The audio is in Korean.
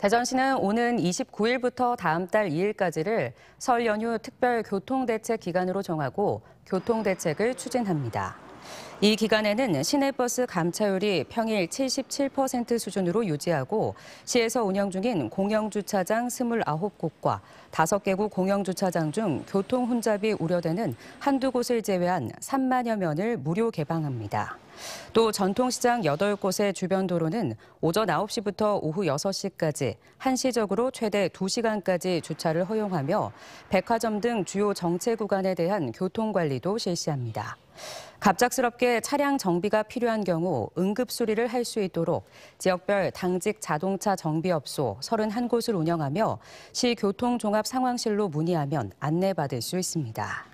대전시는 오는 29일부터 다음 달 2일까지를 설 연휴 특별 교통대책 기간으로 정하고 교통대책을 추진합니다. 이 기간에는 시내버스 감차율이 평일 77% 수준으로 유지하고 시에서 운영 중인 공영주차장 29곳과 5개구 공영주차장 중 교통 혼잡이 우려되는 한두 곳을 제외한 3만여 면을 무료 개방합니다. 또 전통시장 8곳의 주변 도로는 오전 9시부터 오후 6시까지 한시적으로 최대 2시간까지 주차를 허용하며 백화점 등 주요 정체 구간에 대한 교통관리도 실시합니다. 갑작스럽게 차량 정비가 필요한 경우 응급 수리를 할 수 있도록 지역별 당직 자동차 정비업소 31곳을 운영하며 시 교통종합 상황실로 문의하면 안내받을 수 있습니다.